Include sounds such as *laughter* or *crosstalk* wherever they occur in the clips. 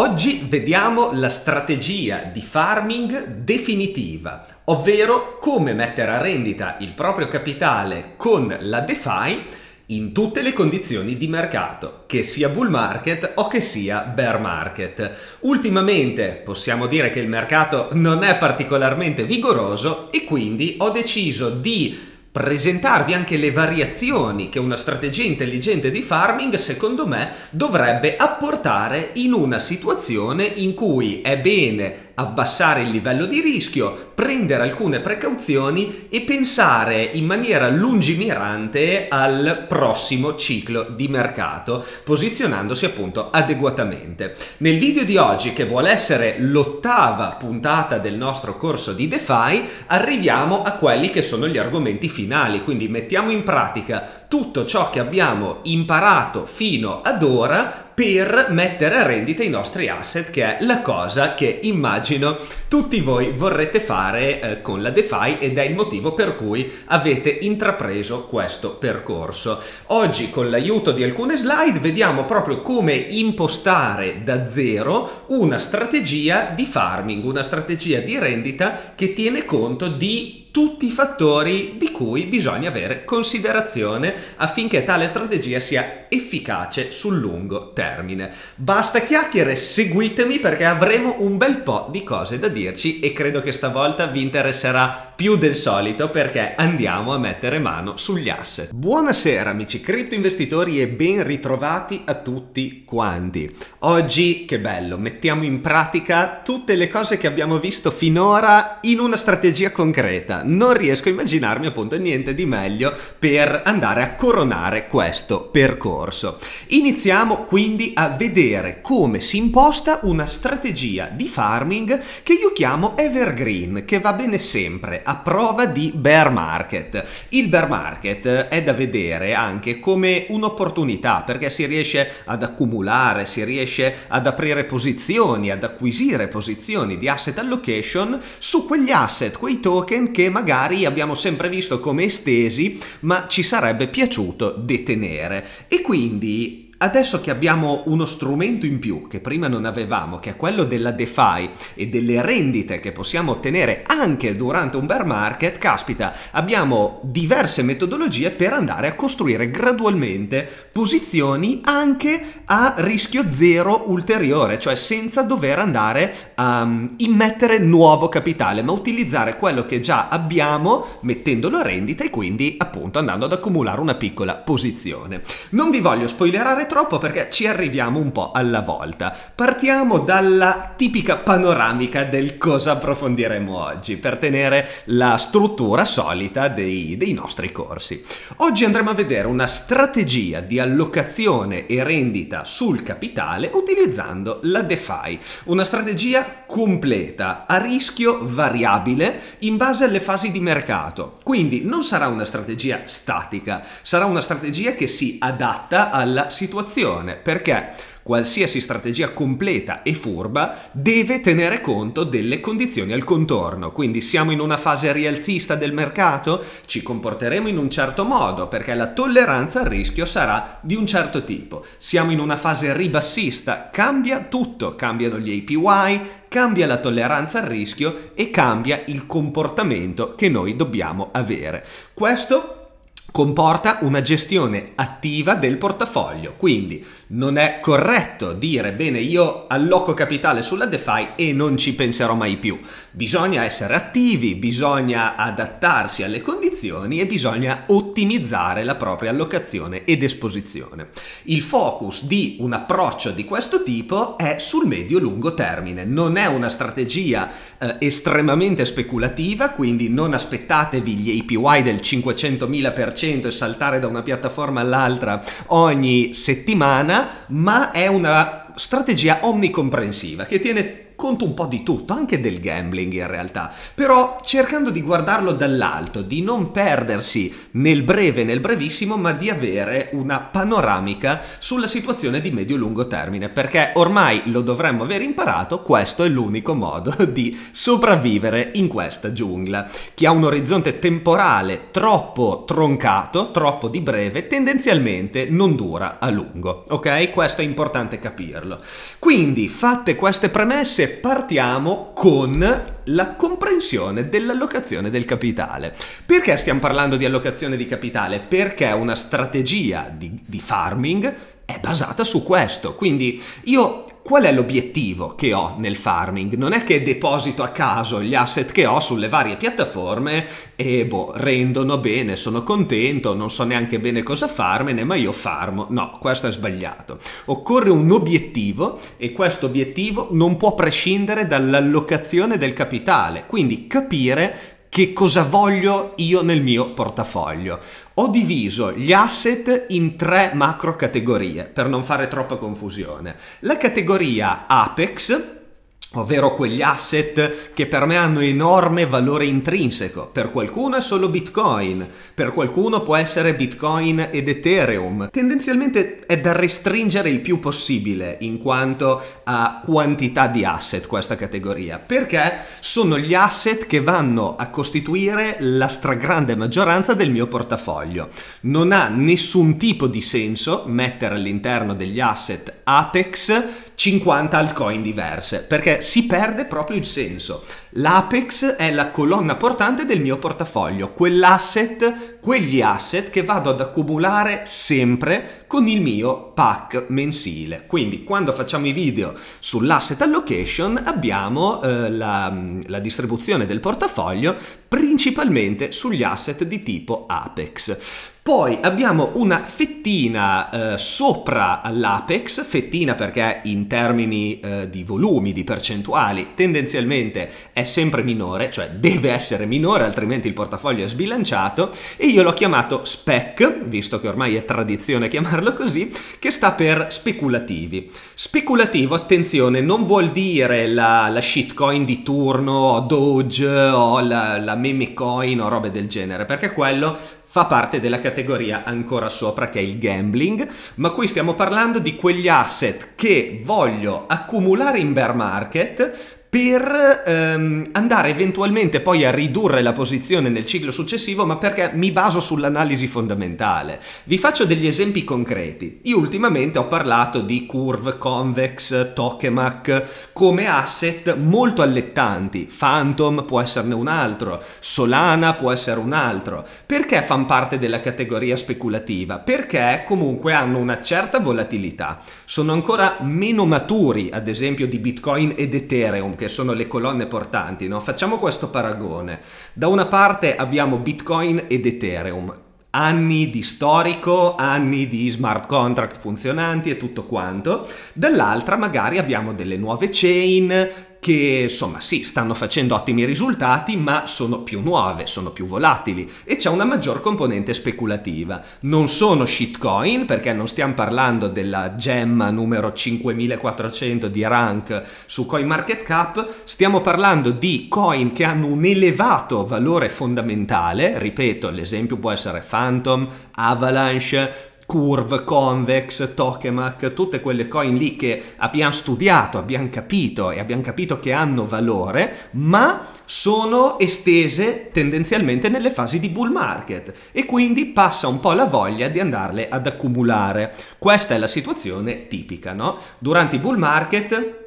Oggi vediamo la strategia di farming definitiva, ovvero come mettere a rendita il proprio capitale con la DeFi in tutte le condizioni di mercato, che sia bull market o che sia bear market. Ultimamente possiamo dire che il mercato non è particolarmente vigoroso e quindi ho deciso di presentarvi anche le variazioni che una strategia intelligente di farming secondo me dovrebbe apportare in una situazione in cui è bene abbassare il livello di rischio, prendere alcune precauzioni e pensare in maniera lungimirante al prossimo ciclo di mercato, posizionandosi appunto adeguatamente. Nel video di oggi, che vuole essere l'ottava puntata del nostro corso di DeFi, arriviamo a quelli che sono gli argomenti finali, quindi mettiamo in pratica tutto ciò che abbiamo imparato fino ad ora per mettere a rendita i nostri asset, che è la cosa che immagino tutti voi vorrete fare eh, con la DeFi ed è il motivo per cui avete intrapreso questo percorso. Oggi con l'aiuto di alcune slide vediamo proprio come impostare da zero una strategia di farming, una strategia di rendita che tiene conto di tutti i fattori di cui bisogna avere considerazione affinché tale strategia sia efficace sul lungo termine. Basta chiacchiere, seguitemi perché avremo un bel po' di cose da dirci e credo che stavolta vi interesserà più del solito perché andiamo a mettere mano sugli asset. Buonasera amici cripto investitori e ben ritrovati a tutti quanti. Oggi che bello, mettiamo in pratica tutte le cose che abbiamo visto finora in una strategia concreta non riesco a immaginarmi appunto niente di meglio per andare a coronare questo percorso. Iniziamo quindi a vedere come si imposta una strategia di farming che io chiamo evergreen, che va bene sempre, a prova di bear market. Il bear market è da vedere anche come un'opportunità perché si riesce ad accumulare, si riesce ad aprire posizioni, ad acquisire posizioni di asset allocation su quegli asset, quei token che magari abbiamo sempre visto come estesi, ma ci sarebbe piaciuto detenere. E quindi Adesso che abbiamo uno strumento in più che prima non avevamo, che è quello della DeFi e delle rendite che possiamo ottenere anche durante un bear market, caspita, abbiamo diverse metodologie per andare a costruire gradualmente posizioni anche a rischio zero ulteriore, cioè senza dover andare a mm, immettere nuovo capitale, ma utilizzare quello che già abbiamo mettendolo a rendita e quindi appunto andando ad accumulare una piccola posizione. Non vi voglio spoilerare troppo perché ci arriviamo un po' alla volta. Partiamo dalla tipica panoramica del cosa approfondiremo oggi per tenere la struttura solita dei, dei nostri corsi. Oggi andremo a vedere una strategia di allocazione e rendita sul capitale utilizzando la DeFi, una strategia completa a rischio variabile in base alle fasi di mercato. Quindi non sarà una strategia statica, sarà una strategia che si adatta alla situazione situazione, perché qualsiasi strategia completa e furba deve tenere conto delle condizioni al contorno. Quindi siamo in una fase rialzista del mercato, ci comporteremo in un certo modo perché la tolleranza al rischio sarà di un certo tipo. Siamo in una fase ribassista, cambia tutto, cambiano gli APY, cambia la tolleranza al rischio e cambia il comportamento che noi dobbiamo avere. Questo comporta una gestione attiva del portafoglio. Quindi non è corretto dire bene io alloco capitale sulla DeFi e non ci penserò mai più. Bisogna essere attivi, bisogna adattarsi alle condizioni e bisogna ottimizzare la propria allocazione ed esposizione. Il focus di un approccio di questo tipo è sul medio-lungo termine, non è una strategia eh, estremamente speculativa, quindi non aspettatevi gli APY del 500.000% 100% e saltare da una piattaforma all'altra ogni settimana, ma è una strategia omnicomprensiva che tiene conto un po' di tutto, anche del gambling in realtà, però cercando di guardarlo dall'alto, di non perdersi nel breve nel brevissimo, ma di avere una panoramica sulla situazione di medio-lungo termine, perché ormai lo dovremmo aver imparato, questo è l'unico modo *laughs* di sopravvivere in questa giungla, che ha un orizzonte temporale troppo troncato, troppo di breve, tendenzialmente non dura a lungo, ok? Questo è importante capirlo. Quindi, fatte queste premesse, partiamo con la comprensione dell'allocazione del capitale. Perché stiamo parlando di allocazione di capitale? Perché una strategia di, di farming è basata su questo. Quindi io qual è l'obiettivo che ho nel farming? Non è che deposito a caso gli asset che ho sulle varie piattaforme e boh, rendono bene, sono contento, non so neanche bene cosa farmene, ma io farmo. No, questo è sbagliato. Occorre un obiettivo e questo obiettivo non può prescindere dall'allocazione del capitale, quindi capire che cosa voglio io nel mio portafoglio. Ho diviso gli asset in tre macro categorie per non fare troppa confusione. La categoria Apex ovvero quegli asset che per me hanno enorme valore intrinseco. Per qualcuno è solo Bitcoin, per qualcuno può essere Bitcoin ed Ethereum. Tendenzialmente è da restringere il più possibile in quanto a quantità di asset questa categoria, perché sono gli asset che vanno a costituire la stragrande maggioranza del mio portafoglio. Non ha nessun tipo di senso mettere all'interno degli asset Apex 50 altcoin diverse, perché si perde proprio il senso. L'Apex è la colonna portante del mio portafoglio, quell'asset, quegli asset che vado ad accumulare sempre con il mio pack mensile. Quindi quando facciamo i video sull'asset allocation abbiamo eh, la, mm, la distribuzione del portafoglio principalmente sugli asset di tipo Apex. Poi abbiamo una fettina eh, sopra l'apex, fettina perché in termini eh, di volumi, di percentuali, tendenzialmente è sempre minore, cioè deve essere minore, altrimenti il portafoglio è sbilanciato, e io l'ho chiamato spec, visto che ormai è tradizione chiamarlo così, che sta per speculativi. Speculativo, attenzione, non vuol dire la, la shitcoin di turno, o Doge, o la, la meme coin, o robe del genere, perché quello fa parte della categoria ancora sopra che è il gambling, ma qui stiamo parlando di quegli asset che voglio accumulare in bear market per ehm, andare eventualmente poi a ridurre la posizione nel ciclo successivo, ma perché mi baso sull'analisi fondamentale. Vi faccio degli esempi concreti. Io ultimamente ho parlato di curve, convex, tokemak come asset molto allettanti. Phantom può esserne un altro, Solana può essere un altro. Perché fanno parte della categoria speculativa? Perché comunque hanno una certa volatilità. Sono ancora meno maturi, ad esempio, di Bitcoin ed Ethereum che sono le colonne portanti, no? facciamo questo paragone. Da una parte abbiamo Bitcoin ed Ethereum, anni di storico, anni di smart contract funzionanti e tutto quanto, dall'altra magari abbiamo delle nuove chain, che insomma sì, stanno facendo ottimi risultati, ma sono più nuove, sono più volatili e c'è una maggior componente speculativa. Non sono shitcoin perché non stiamo parlando della gemma numero 5400 di rank su CoinMarketCap, stiamo parlando di coin che hanno un elevato valore fondamentale, ripeto, l'esempio può essere Phantom, Avalanche, Curve, Convex, Tokemak, tutte quelle coin lì che abbiamo studiato, abbiamo capito e abbiamo capito che hanno valore, ma sono estese tendenzialmente nelle fasi di bull market e quindi passa un po' la voglia di andarle ad accumulare. Questa è la situazione tipica, no? Durante i bull market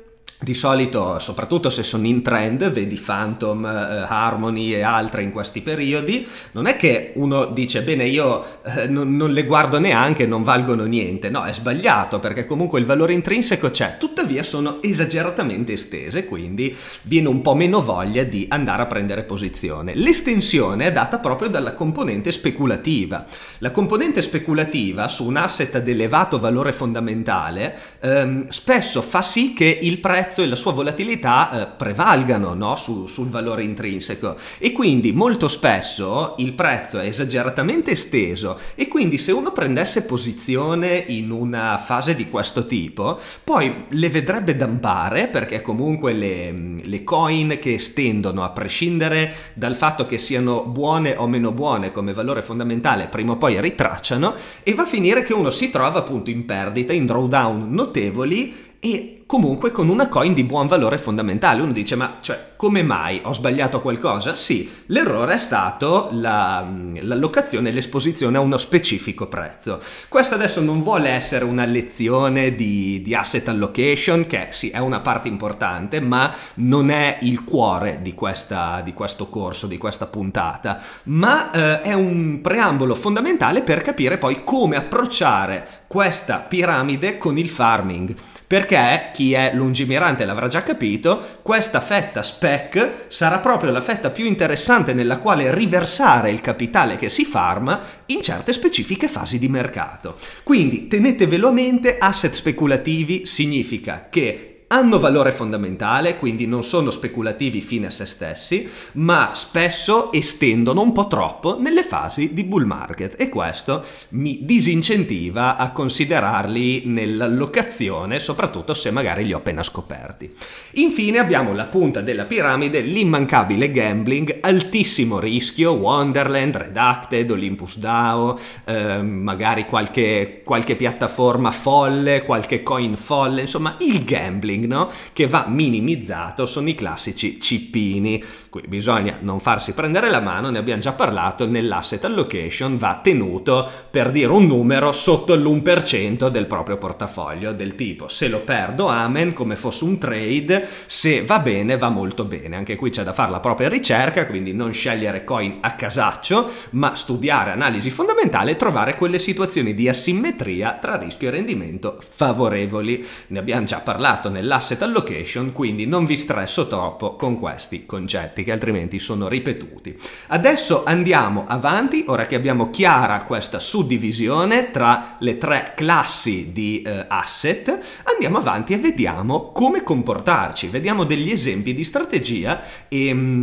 di solito, soprattutto se sono in trend, vedi Phantom, eh, Harmony e altre in questi periodi, non è che uno dice bene io eh, non, non, le guardo neanche, non valgono niente, no è sbagliato perché comunque il valore intrinseco c'è, tuttavia sono esageratamente estese, quindi viene un po' meno voglia di andare a prendere posizione. L'estensione è data proprio dalla componente speculativa. La componente speculativa su un asset ad elevato valore fondamentale ehm, spesso fa sì che il prezzo prezzo e la sua volatilità eh, prevalgano no? Su, sul valore intrinseco e quindi molto spesso il prezzo è esageratamente esteso e quindi se uno prendesse posizione in una fase di questo tipo poi le vedrebbe dampare perché comunque le, le coin che estendono a prescindere dal fatto che siano buone o meno buone come valore fondamentale prima o poi ritracciano e va a finire che uno si trova appunto in perdita, in drawdown notevoli e comunque con una coin di buon valore fondamentale. Uno dice, ma cioè, come mai ho sbagliato qualcosa? Sì, l'errore è stato l'allocazione e l'esposizione a uno specifico prezzo. Questa adesso non vuole essere una lezione di, di asset allocation, che sì, è una parte importante, ma non è il cuore di, questa, di questo corso, di questa puntata, ma eh, è un preambolo fondamentale per capire poi come approcciare questa piramide con il farming perché chi è lungimirante l'avrà già capito, questa fetta spec sarà proprio la fetta più interessante nella quale riversare il capitale che si farma in certe specifiche fasi di mercato. Quindi tenetevelo a mente, asset speculativi significa che hanno valore fondamentale, quindi non sono speculativi fine a se stessi, ma spesso estendono un po' troppo nelle fasi di bull market e questo mi disincentiva a considerarli nell'allocazione, soprattutto se magari li ho appena scoperti. Infine abbiamo la punta della piramide, l'immancabile gambling, altissimo rischio, Wonderland, Redacted, Olympus DAO, eh, magari qualche, qualche piattaforma folle, qualche coin folle, insomma il gambling maligno che va minimizzato sono i classici cippini. Qui bisogna non farsi prendere la mano, ne abbiamo già parlato, nell'asset allocation va tenuto per dire un numero sotto l'1% del proprio portafoglio, del tipo se lo perdo amen come fosse un trade, se va bene va molto bene. Anche qui c'è da fare la propria ricerca, quindi non scegliere coin a casaccio, ma studiare analisi fondamentale e trovare quelle situazioni di asimmetria tra rischio e rendimento favorevoli. Ne abbiamo già parlato nell'asset l'asset allocation, quindi non vi stresso troppo con questi concetti che altrimenti sono ripetuti. Adesso andiamo avanti, ora che abbiamo chiara questa suddivisione tra le tre classi di eh, asset, andiamo avanti e vediamo come comportarci, vediamo degli esempi di strategia e... Mm,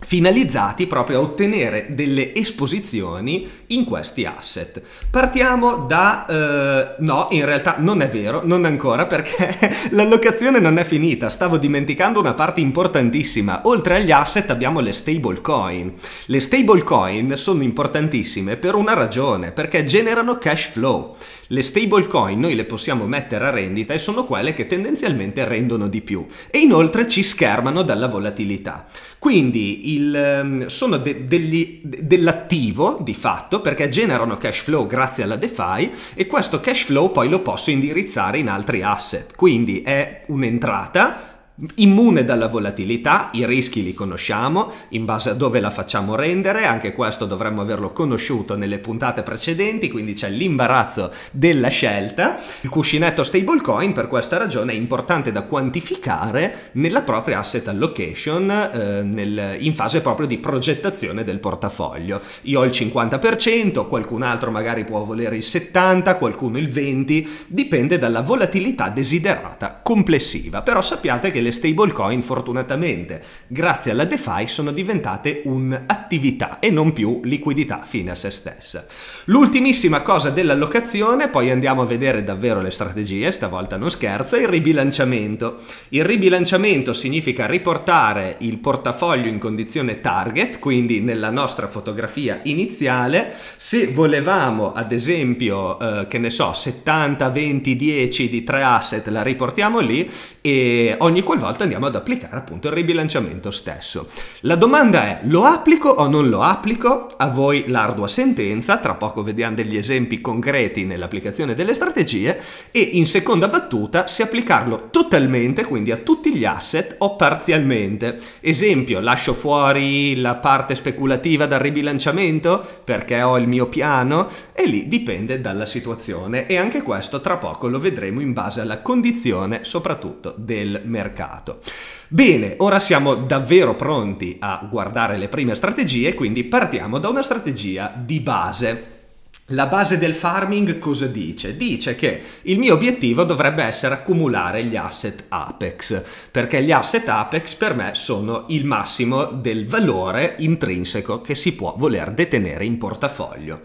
finalizzati proprio a ottenere delle esposizioni in questi asset. Partiamo da... Eh, no, in realtà non è vero, non ancora perché *laughs* l'allocazione non è finita, stavo dimenticando una parte importantissima. Oltre agli asset abbiamo le stable coin. Le stable coin sono importantissime per una ragione, perché generano cash flow. Le stable coin noi le possiamo mettere a rendita e sono quelle che tendenzialmente rendono di più e inoltre ci schermano dalla volatilità. Quindi il, ehm, sono de, degli, de, dell'attivo di fatto perché generano cash flow grazie alla DeFi e questo cash flow poi lo posso indirizzare in altri asset. Quindi è un'entrata immune dalla volatilità, i rischi li conosciamo, in base a dove la facciamo rendere, anche questo dovremmo averlo conosciuto nelle puntate precedenti, quindi c'è l'imbarazzo della scelta. Il cuscinetto stablecoin per questa ragione è importante da quantificare nella propria asset allocation eh, nel, in fase proprio di progettazione del portafoglio. Io ho il 50%, qualcun altro magari può volere il 70%, qualcuno il 20%, dipende dalla volatilità desiderata complessiva, però sappiate che le le stablecoin fortunatamente grazie alla DeFi sono diventate un'attività e non più liquidità fine a se stessa. L'ultimissima cosa dell'allocazione, poi andiamo a vedere davvero le strategie, stavolta non scherzo, il ribilanciamento. Il ribilanciamento significa riportare il portafoglio in condizione target, quindi nella nostra fotografia iniziale, se volevamo ad esempio, eh, che ne so, 70, 20, 10 di tre asset la riportiamo lì e ogni qual volta andiamo ad applicare appunto il ribilanciamento stesso. La domanda è lo applico o non lo applico? A voi l'ardua sentenza, tra poco vediamo degli esempi concreti nell'applicazione delle strategie e in seconda battuta se applicarlo totalmente, quindi a tutti gli asset o parzialmente. Esempio, lascio fuori la parte speculativa dal ribilanciamento perché ho il mio piano e lì dipende dalla situazione e anche questo tra poco lo vedremo in base alla condizione soprattutto del mercato mercato. Bene, ora siamo davvero pronti a guardare le prime strategie, quindi partiamo da una strategia di base. La base del farming cosa dice? Dice che il mio obiettivo dovrebbe essere accumulare gli asset Apex, perché gli asset Apex per me sono il massimo del valore intrinseco che si può voler detenere in portafoglio.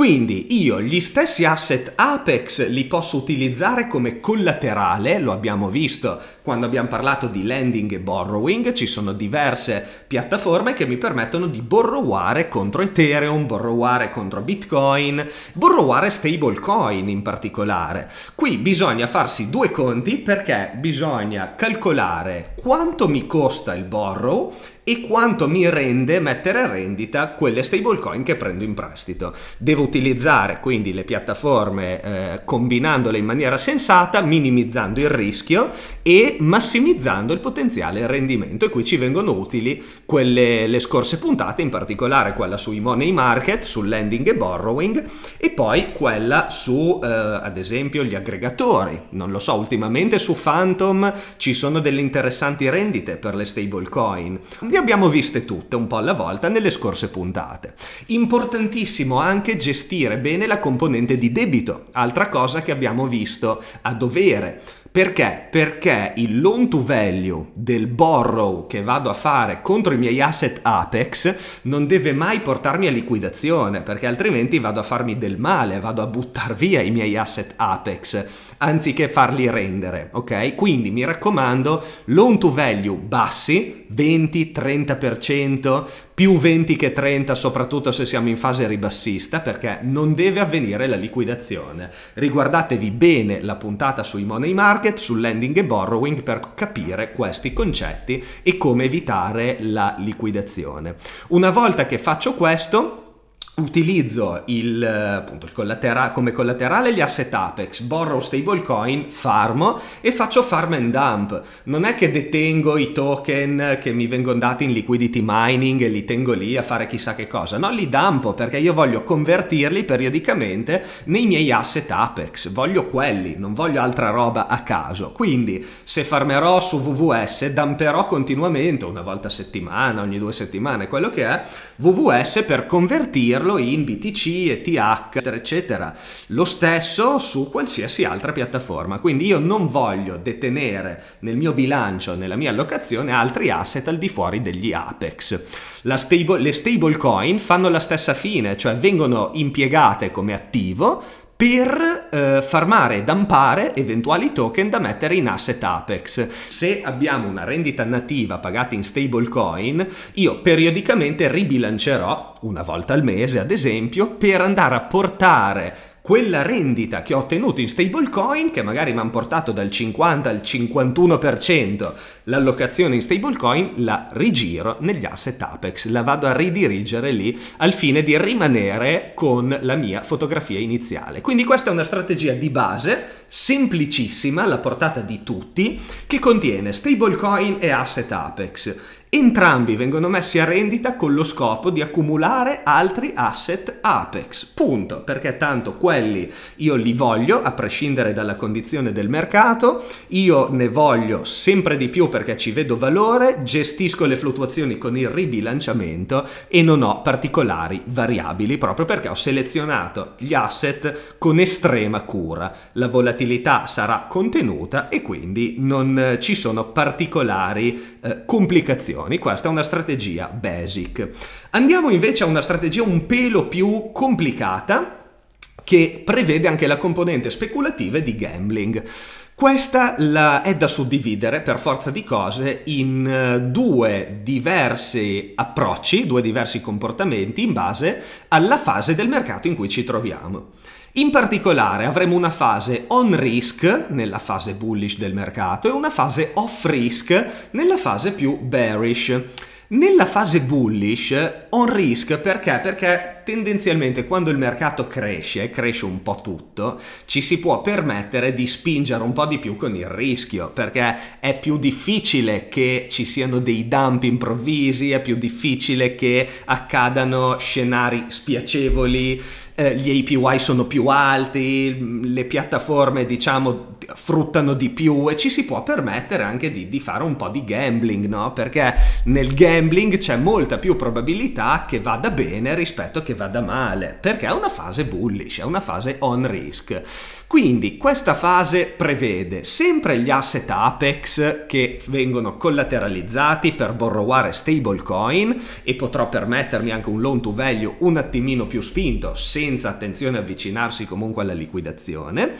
Quindi io gli stessi asset Apex li posso utilizzare come collaterale, lo abbiamo visto quando abbiamo parlato di lending e borrowing, ci sono diverse piattaforme che mi permettono di borroware contro Ethereum, borroware contro Bitcoin, borroware stablecoin in particolare. Qui bisogna farsi due conti perché bisogna calcolare quanto mi costa il borrow e quanto mi rende mettere a rendita quelle stablecoin che prendo in prestito. Devo utilizzare quindi le piattaforme eh, combinandole in maniera sensata, minimizzando il rischio e massimizzando il potenziale rendimento e qui ci vengono utili quelle le scorse puntate, in particolare quella sui money market, sul lending e borrowing e poi quella su eh, ad esempio gli aggregatori. Non lo so, ultimamente su Phantom ci sono delle interessanti rendite per le stablecoin. Andiamo abbiamo viste tutte un po' alla volta nelle scorse puntate. Importantissimo anche gestire bene la componente di debito, altra cosa che abbiamo visto a dovere. Perché? Perché il loan to value del borrow che vado a fare contro i miei asset Apex non deve mai portarmi a liquidazione, perché altrimenti vado a farmi del male, vado a buttare via i miei asset Apex anziché farli rendere, ok? Quindi mi raccomando, loan to value bassi, 20-30%, più 20 che 30 soprattutto se siamo in fase ribassista perché non deve avvenire la liquidazione. Riguardatevi bene la puntata sui money market, sul lending e borrowing per capire questi concetti e come evitare la liquidazione. Una volta che faccio questo utilizzo il, appunto, il collaterale, come collaterale gli asset Apex, borrow stablecoin, farmo e faccio farm and dump. Non è che detengo i token che mi vengono dati in liquidity mining e li tengo lì a fare chissà che cosa, no, li dumpo perché io voglio convertirli periodicamente nei miei asset Apex, voglio quelli, non voglio altra roba a caso. Quindi se farmerò su VVS, damperò continuamente, una volta a settimana, ogni due settimane, quello che è, VVS per convertirlo convertirlo in BTC, ETH, eccetera. eccetera. Lo stesso su qualsiasi altra piattaforma. Quindi io non voglio detenere nel mio bilancio, nella mia allocazione, altri asset al di fuori degli Apex. Stable, le stablecoin fanno la stessa fine, cioè vengono impiegate come attivo per eh, farmare, dampare eventuali token da mettere in asset Apex. Se abbiamo una rendita nativa pagata in stablecoin, io periodicamente ribilancerò, una volta al mese ad esempio, per andare a portare quella rendita che ho ottenuto in stablecoin, che magari mi hanno portato dal 50 al 51% l'allocazione in stablecoin, la rigiro negli asset Apex, la vado a ridirigere lì al fine di rimanere con la mia fotografia iniziale. Quindi questa è una strategia di base, semplicissima, alla portata di tutti, che contiene stablecoin e asset Apex. Entrambi vengono messi a rendita con lo scopo di accumulare altri asset Apex. Punto, perché tanto quelli io li voglio a prescindere dalla condizione del mercato, io ne voglio sempre di più perché ci vedo valore, gestisco le fluttuazioni con il ribilanciamento e non ho particolari variabili proprio perché ho selezionato gli asset con estrema cura. La volatilità sarà contenuta e quindi non ci sono particolari eh, complicazioni azioni. Questa è una strategia basic. Andiamo invece a una strategia un pelo più complicata che prevede anche la componente speculativa e di gambling. Questa la, è da suddividere per forza di cose in eh, due diversi approcci, due diversi comportamenti in base alla fase del mercato in cui ci troviamo. In particolare avremo una fase on risk nella fase bullish del mercato e una fase off risk nella fase più bearish. Nella fase bullish on risk perché? Perché tendenzialmente quando il mercato cresce, cresce un po' tutto, ci si può permettere di spingere un po' di più con il rischio, perché è più difficile che ci siano dei dump improvvisi, è più difficile che accadano scenari spiacevoli, eh, gli APY sono più alti, le piattaforme diciamo fruttano di più e ci si può permettere anche di, di fare un po' di gambling, no? Perché nel gambling c'è molta più probabilità che vada bene rispetto che che vada male, perché è una fase bullish, è una fase on risk. Quindi questa fase prevede sempre gli asset Apex che vengono collateralizzati per borroware stablecoin e potrò permettermi anche un loan to value un attimino più spinto senza attenzione avvicinarsi comunque alla liquidazione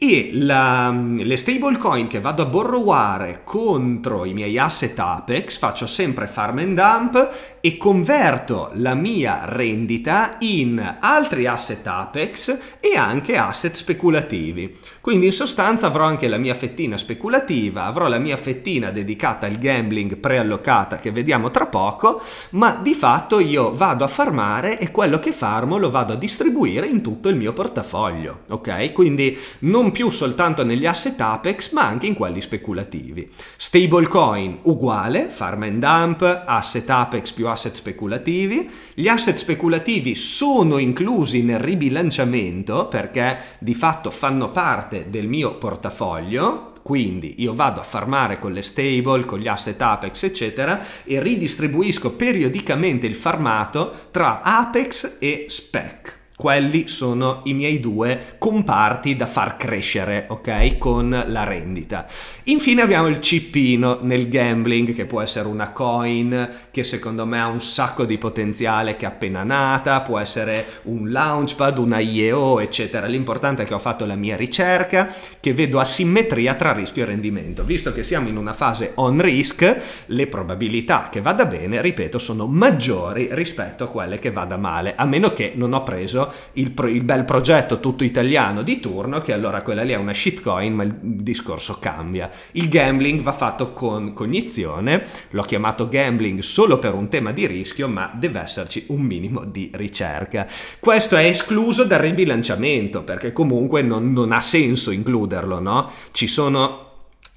e la, le stablecoin che vado a borroware contro i miei asset Apex faccio sempre farm and dump e converto la mia rendita in altri asset Apex e anche asset speculativi. Quindi in sostanza avrò anche la mia fettina speculativa, avrò la mia fettina dedicata al gambling preallocata che vediamo tra poco, ma di fatto io vado a farmare e quello che farmo lo vado a distribuire in tutto il mio portafoglio, ok? Quindi non non più soltanto negli asset apex ma anche in quelli speculativi. Stablecoin uguale, farm and dump, asset apex più asset speculativi. Gli asset speculativi sono inclusi nel ribilanciamento perché di fatto fanno parte del mio portafoglio, quindi io vado a farmare con le stable, con gli asset Apex eccetera e ridistribuisco periodicamente il farmato tra Apex e Spec. Quelli sono i miei due comparti da far crescere, ok? Con la rendita. Infine abbiamo il cippino nel gambling, che può essere una coin che secondo me ha un sacco di potenziale che è appena nata, può essere un launchpad, una IEO, eccetera. L'importante è che ho fatto la mia ricerca, che vedo asimmetria tra rischio e rendimento. Visto che siamo in una fase on risk, le probabilità che vada bene, ripeto, sono maggiori rispetto a quelle che vada male, a meno che non ho preso il, pro, il, bel progetto tutto italiano di turno, che allora quella lì è una shitcoin, ma il discorso cambia. Il gambling va fatto con cognizione, l'ho chiamato gambling solo per un tema di rischio, ma deve esserci un minimo di ricerca. Questo è escluso dal ribilanciamento, perché comunque non, non ha senso includerlo, no? Ci sono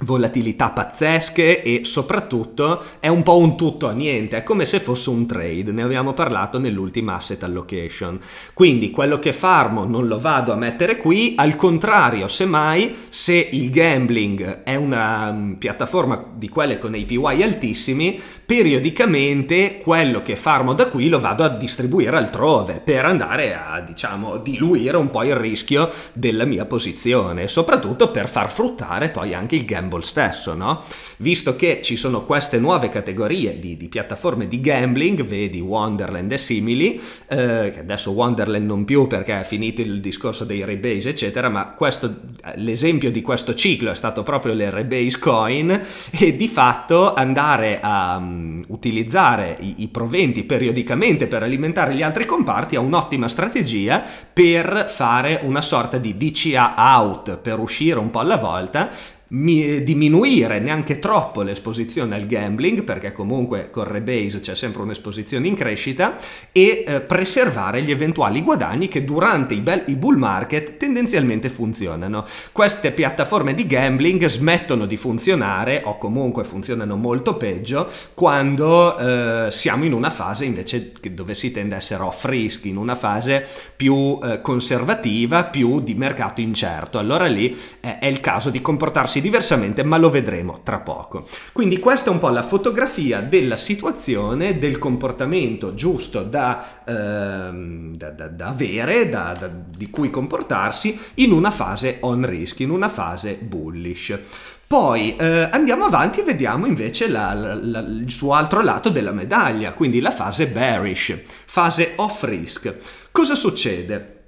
volatilità pazzesche e soprattutto è un po' un tutto a niente, è come se fosse un trade, ne abbiamo parlato nell'ultima asset allocation. Quindi quello che farmo non lo vado a mettere qui, al contrario, semmai se il gambling è una um, piattaforma di quelle con APY altissimi, periodicamente quello che farmo da qui lo vado a distribuire altrove per andare a diciamo diluire un po' il rischio della mia posizione, soprattutto per far fruttare poi anche il gambling Gamble stesso, no? Visto che ci sono queste nuove categorie di, di piattaforme di gambling, vedi Wonderland e simili, eh, adesso Wonderland non più perché è finito il discorso dei rebase, eccetera, ma questo, l'esempio di questo ciclo è stato proprio le rebase coin e di fatto andare a um, utilizzare i, i proventi periodicamente per alimentare gli altri comparti è un'ottima strategia per fare una sorta di DCA out per uscire un po' alla volta mi, eh, diminuire neanche troppo l'esposizione al gambling, perché comunque con Rebase c'è sempre un'esposizione in crescita, e eh, preservare gli eventuali guadagni che durante i, i bull market tendenzialmente funzionano. Queste piattaforme di gambling smettono di funzionare, o comunque funzionano molto peggio, quando eh, siamo in una fase invece dove si tende a essere off risk, in una fase più eh, conservativa, più di mercato incerto. Allora lì è il caso di comportarsi diversamente, ma lo vedremo tra poco. Quindi questa è un po' la fotografia della situazione, del comportamento giusto da, ehm, da, da, da avere, di cui comportarsi in una fase on risk, in una fase bullish. Poi eh, andiamo avanti e vediamo invece la, la, la, il suo altro lato della medaglia, quindi la fase bearish, fase off risk. Cosa succede?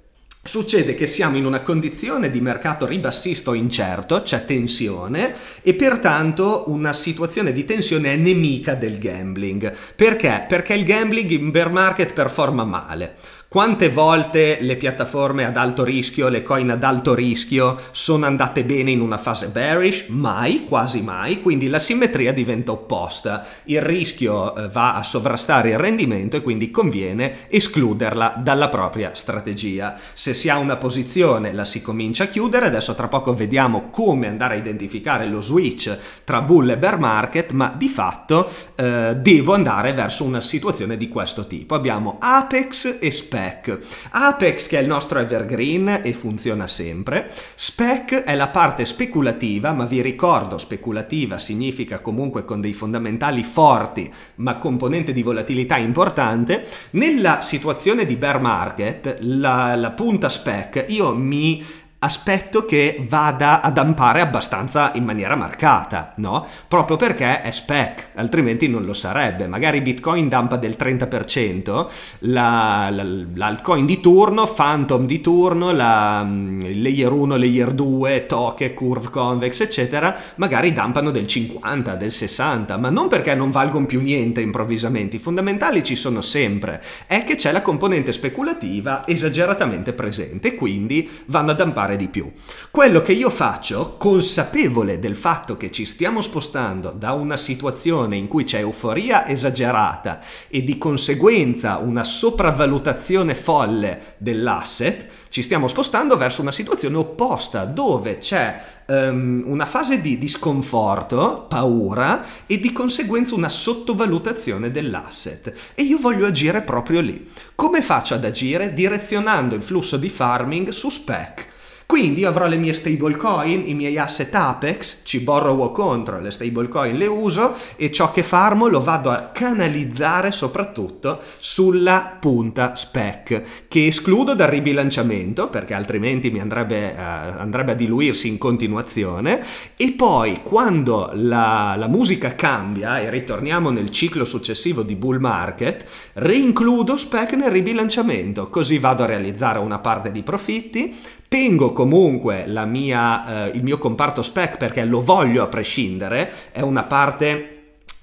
Succede che siamo in una condizione di mercato ribassista o incerto, c'è tensione e pertanto una situazione di tensione è nemica del gambling. Perché? Perché il gambling in bear market performa male. Quante volte le piattaforme ad alto rischio, le coin ad alto rischio sono andate bene in una fase bearish? Mai, quasi mai, quindi la simmetria diventa opposta. Il rischio eh, va a sovrastare il rendimento e quindi conviene escluderla dalla propria strategia. Se si ha una posizione la si comincia a chiudere, adesso tra poco vediamo come andare a identificare lo switch tra bull e bear market, ma di fatto eh, devo andare verso una situazione di questo tipo. Abbiamo Apex e Spec spec. Apex che è il nostro evergreen e funziona sempre, spec è la parte speculativa, ma vi ricordo speculativa significa comunque con dei fondamentali forti, ma componente di volatilità importante. Nella situazione di bear market, la, la punta spec, io mi aspetto che vada a dampare abbastanza in maniera marcata, no? Proprio perché è spec, altrimenti non lo sarebbe. Magari Bitcoin dampa del 30%, la, la, l'altcoin di turno, Phantom di turno, la, mm, layer 1, layer 2, toche, curve convex, eccetera, magari dampano del 50, del 60, ma non perché non valgono più niente improvvisamente, i fondamentali ci sono sempre, è che c'è la componente speculativa esageratamente presente, quindi vanno a dampare fare di più. Quello che io faccio, consapevole del fatto che ci stiamo spostando da una situazione in cui c'è euforia esagerata e di conseguenza una sopravvalutazione folle dell'asset, ci stiamo spostando verso una situazione opposta dove c'è um, una fase di, di sconforto, paura e di conseguenza una sottovalutazione dell'asset. E io voglio agire proprio lì. Come faccio ad agire? Direzionando il flusso di farming su spec quindi io avrò le mie stablecoin, i miei asset Apex, ci borrowo contro, le stablecoin le uso e ciò che farmo lo vado a canalizzare soprattutto sulla punta spec, che escludo dal ribilanciamento perché altrimenti mi andrebbe, eh, andrebbe a diluirsi in continuazione e poi quando la, la musica cambia e ritorniamo nel ciclo successivo di bull market, reincludo spec nel ribilanciamento, così vado a realizzare una parte di profitti, tengo comunque mia, eh, il mio comparto spec perché lo voglio a prescindere, è una parte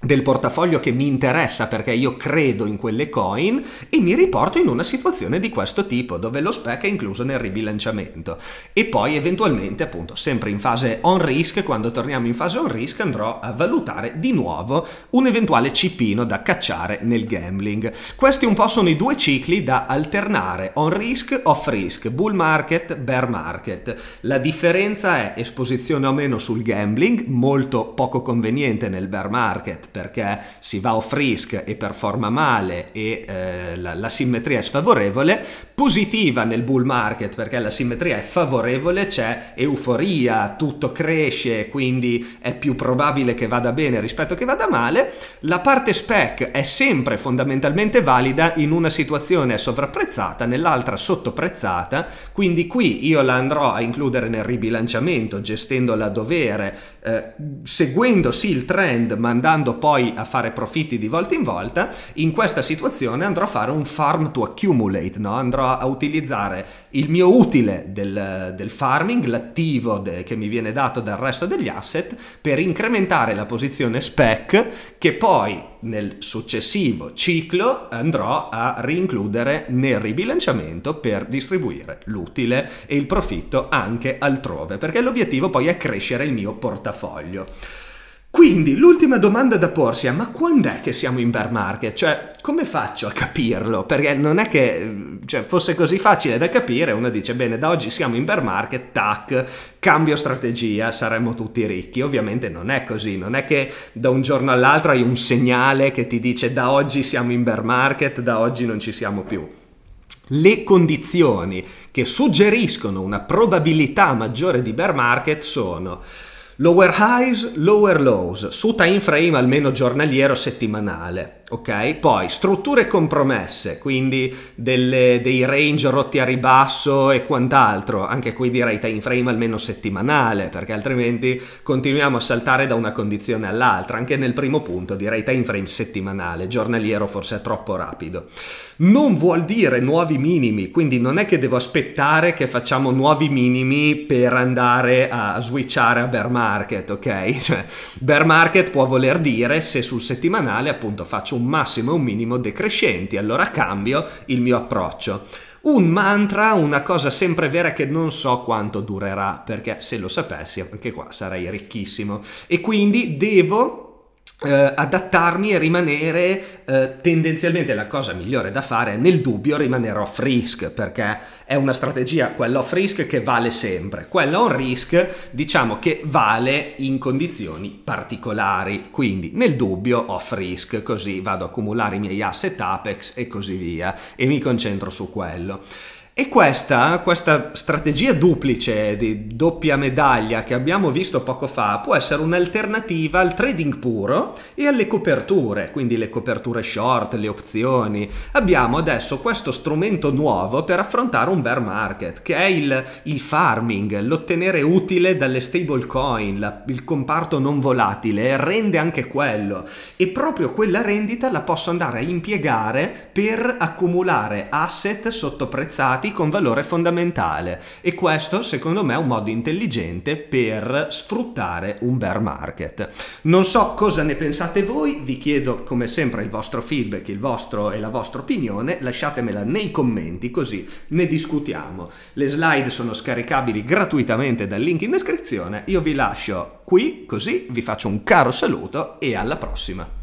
del portafoglio che mi interessa perché io credo in quelle coin e mi riporto in una situazione di questo tipo dove lo spec è incluso nel ribilanciamento e poi eventualmente appunto sempre in fase on risk quando torniamo in fase on risk andrò a valutare di nuovo un eventuale cipino da cacciare nel gambling questi un po' sono i due cicli da alternare on risk off risk bull market bear market la differenza è esposizione o meno sul gambling molto poco conveniente nel bear market perché si va off risk e performa male e eh, la, la, simmetria è sfavorevole, positiva nel bull market perché la simmetria è favorevole, c'è euforia, tutto cresce, quindi è più probabile che vada bene rispetto che vada male, la parte spec è sempre fondamentalmente valida in una situazione sovrapprezzata, nell'altra sottoprezzata, quindi qui io la andrò a includere nel ribilanciamento gestendola a dovere, eh, seguendo sì il trend ma andando poi a fare profitti di volta in volta, in questa situazione andrò a fare un farm to accumulate, no? andrò a utilizzare il mio utile del, del farming, l'attivo de, che mi viene dato dal resto degli asset, per incrementare la posizione spec che poi nel successivo ciclo andrò a rincludere nel ribilanciamento per distribuire l'utile e il profitto anche altrove, perché l'obiettivo poi è crescere il mio portafoglio. Quindi l'ultima domanda da porsi è ma quando è che siamo in bear market? Cioè come faccio a capirlo? Perché non è che cioè, fosse così facile da capire, uno dice bene da oggi siamo in bear market, tac, cambio strategia, saremmo tutti ricchi. Ovviamente non è così, non è che da un giorno all'altro hai un segnale che ti dice da oggi siamo in bear market, da oggi non ci siamo più le condizioni che suggeriscono una probabilità maggiore di bear market sono Lower highs, lower lows, su time frame almeno giornaliero settimanale ok? Poi strutture compromesse, quindi delle, dei range rotti a ribasso e quant'altro, anche qui direi time frame almeno settimanale, perché altrimenti continuiamo a saltare da una condizione all'altra, anche nel primo punto direi time frame settimanale, giornaliero forse è troppo rapido. Non vuol dire nuovi minimi, quindi non è che devo aspettare che facciamo nuovi minimi per andare a switchare a bear market, ok? *laughs* Cioè, bear market può voler dire se sul settimanale appunto faccio un un massimo e un minimo decrescenti, allora cambio il mio approccio. Un mantra, una cosa sempre vera che non so quanto durerà, perché se lo sapessi anche qua sarei ricchissimo. E quindi devo eh, adattarmi e rimanere eh, tendenzialmente la cosa migliore da fare è nel dubbio rimanere off risk perché è una strategia quella off risk che vale sempre quella on risk diciamo che vale in condizioni particolari quindi nel dubbio off risk così vado ad accumulare i miei asset apex e così via e mi concentro su quello e questa, questa strategia duplice di doppia medaglia che abbiamo visto poco fa può essere un'alternativa al trading puro e alle coperture, quindi le coperture short, le opzioni. Abbiamo adesso questo strumento nuovo per affrontare un bear market, che è il, il farming, l'ottenere utile dalle stablecoin, la, il comparto non volatile, rende anche quello. E proprio quella rendita la posso andare a impiegare per accumulare asset sottoprezzati dati con valore fondamentale e questo secondo me è un modo intelligente per sfruttare un bear market. Non so cosa ne pensate voi, vi chiedo come sempre il vostro feedback, il vostro e la vostra opinione, lasciatemela nei commenti così ne discutiamo. Le slide sono scaricabili gratuitamente dal link in descrizione, io vi lascio qui così vi faccio un caro saluto e alla prossima.